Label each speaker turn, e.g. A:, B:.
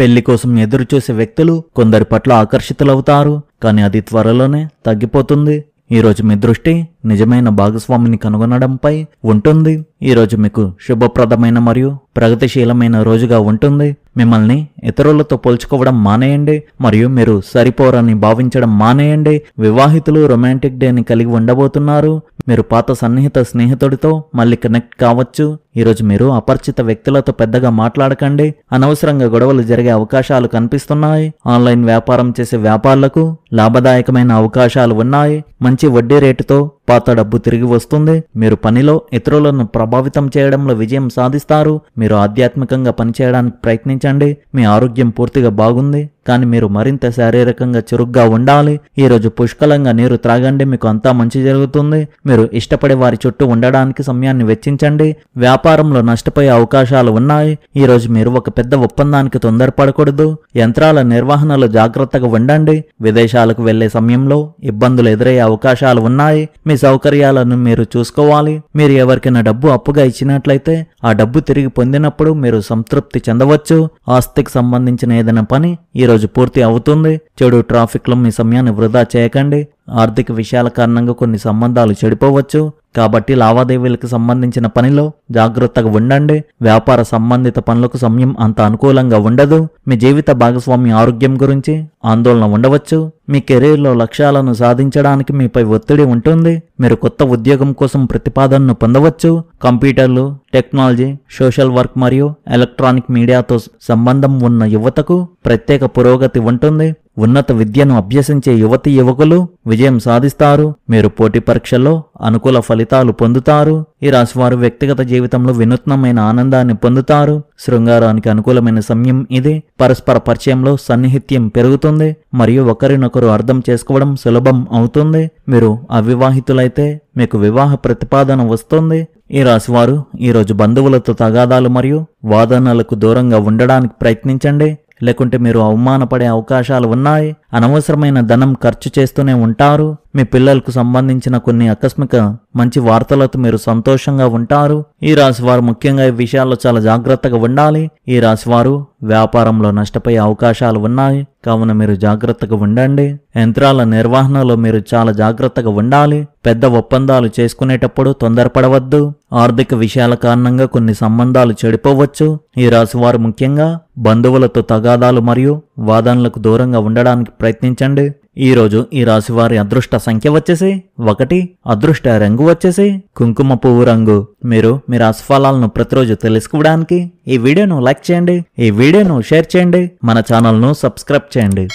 A: పెళ్లి కోసం ఎదురుచూసే వ్యక్తులు కొందరి పట్ల ఆకర్షితులవుతారు కానీ అది త్వరలోనే తగ్గిపోతుంది ఈరోజు మీ దృష్టి నిజమైన భాగస్వామిని కనుగొనడంపై ఉంటుంది ఈరోజు మీకు శుభప్రదమైన మరియు ప్రగతిశీలమైన రోజుగా ఉంటుంది మిమ్మల్ని ఇతరులతో పోల్చుకోవడం మానేయండి మరియు మీరు సరిపోరని భావించడం మానేయండి వివాహితులు రొమాంటిక్ డేని కలిగి ఉండబోతున్నారు మీరు పాత సన్నిహిత స్నేహితుడితో మళ్ళీ కనెక్ట్ కావచ్చు ఈరోజు మీరు అపరిచిత వ్యక్తులతో పెద్దగా మాట్లాడకండి అనవసరంగా గొడవలు జరిగే అవకాశాలు కనిపిస్తున్నాయి ఆన్లైన్ వ్యాపారం చేసే వ్యాపారులకు లాభదాయకమైన అవకాశాలు ఉన్నాయి మంచి వడ్డీ రేటుతో పాత డబ్బు తిరిగి వస్తుంది మీరు పనిలో ఇతరులను ప్రభావితం చేయడంలో విజయం సాధిస్తారు మీరు ఆధ్యాత్మికంగా పనిచేయడానికి ప్రయత్నించండి మీ ఆరోగ్యం పూర్తిగా బాగుంది కానీ మీరు మరింత శారీరకంగా చురుగ్గా ఉండాలి ఈరోజు పుష్కలంగా నీరు త్రాగండి మీకు అంతా మంచి జరుగుతుంది మీరు ఇష్టపడే వారి చుట్టూ ఉండడానికి సమయాన్ని వెచ్చించండి వ్యాపారంలో నష్టపోయే అవకాశాలు ఉన్నాయి ఈరోజు మీరు ఒక పెద్ద ఒప్పందానికి తొందరపడకూడదు యంత్రాల నిర్వహణలో జాగ్రత్తగా ఉండండి విదేశాలకు వెళ్లే సమయంలో ఇబ్బందులు ఎదురయ్యే అవకాశాలు ఉన్నాయి మీ సౌకర్యాలను మీరు చూసుకోవాలి మీరు ఎవరికైనా డబ్బు అప్పుగా ఇచ్చినట్లయితే ఆ డబ్బు తిరిగి పొందినప్పుడు మీరు సంతృప్తి చెందవచ్చు ఆస్తికి సంబంధించిన ఏదైనా పని ఈరోజు ఈరోజు పూర్తి అవుతుంది చెడు ట్రాఫిక్లో మీ సమయాన్ని వృధా చేయకండి ఆర్థిక విషయాల కారణంగా కొన్ని సంబంధాలు చెడిపోవచ్చు కాబట్టి లావాదేవీలకు సంబంధించిన పనిలో జాగ్రత్తగా ఉండండి వ్యాపార సంబంధిత పనులకు సమయం అంత అనుకూలంగా ఉండదు మీ జీవిత భాగస్వామి ఆరోగ్యం గురించి ఆందోళన ఉండవచ్చు మీ కెరీర్లో లక్ష్యాలను సాధించడానికి మీపై ఒత్తిడి ఉంటుంది మీరు కొత్త ఉద్యోగం కోసం ప్రతిపాదనను పొందవచ్చు కంప్యూటర్లు టెక్నాలజీ సోషల్ వర్క్ మరియు ఎలక్ట్రానిక్ మీడియాతో సంబంధం ఉన్న యువతకు ప్రత్యేక పురోగతి ఉంటుంది ఉన్నత విద్యను అభ్యసించే యువతి యువకులు విజయం సాధిస్తారు మీరు పోటీ పరీక్షల్లో అనుకూల ఫలితం ఫలితాలు పొందుతారు ఈ రాశివారు వ్యక్తిగత జీవితంలో వినూత్నమైన ఆనందాన్ని పొందుతారు శృంగారానికి అనుకూలమైన సమయం ఇది పరస్పర పరిచయంలో సన్నిహిత్యం పెరుగుతుంది మరియు ఒకరినొకరు అర్థం చేసుకోవడం సులభం అవుతుంది మీరు అవివాహితులైతే మీకు వివాహ ప్రతిపాదన వస్తుంది ఈ రాశివారు ఈరోజు బంధువులతో తగాదాలు మరియు వాదనలకు దూరంగా ఉండడానికి ప్రయత్నించండి లేకుంటే మీరు అవమానపడే అవకాశాలు ఉన్నాయి అనవసరమైన ధనం ఖర్చు చేస్తూనే ఉంటారు మీ పిల్లలకు సంబంధించిన కొన్ని ఆకస్మిక మంచి వార్తలతో మీరు సంతోషంగా ఉంటారు ఈ రాశివారు ముఖ్యంగా ఈ విషయాల్లో చాలా జాగ్రత్తగా ఉండాలి ఈ రాశివారు వ్యాపారంలో నష్టపోయే అవకాశాలు ఉన్నాయి కావున మీరు జాగ్రత్తగా ఉండండి యంత్రాల నిర్వహణలో మీరు చాలా జాగ్రత్తగా ఉండాలి పెద్ద ఒప్పందాలు చేసుకునేటప్పుడు తొందరపడవద్దు ఆర్థిక విషయాల కారణంగా కొన్ని సంబంధాలు చెడిపోవచ్చు ఈ రాశివారు ముఖ్యంగా బంధువులతో తగాదాలు మరియు వాదనలకు దూరంగా ఉండడానికి ప్రయత్నించండి ఈరోజు ఈ రాశివారి అదృష్ట సంఖ్య వచ్చేసి ఒకటి అదృష్ట రంగు వచ్చేసి కుంకుమ పువ్వు రంగు మీరు మీ రాశిఫలాలను ప్రతిరోజు తెలుసుకోవడానికి ఈ వీడియోను లైక్ చేయండి ఈ వీడియోను షేర్ చేయండి మన ఛానల్ను సబ్స్క్రైబ్ చేయండి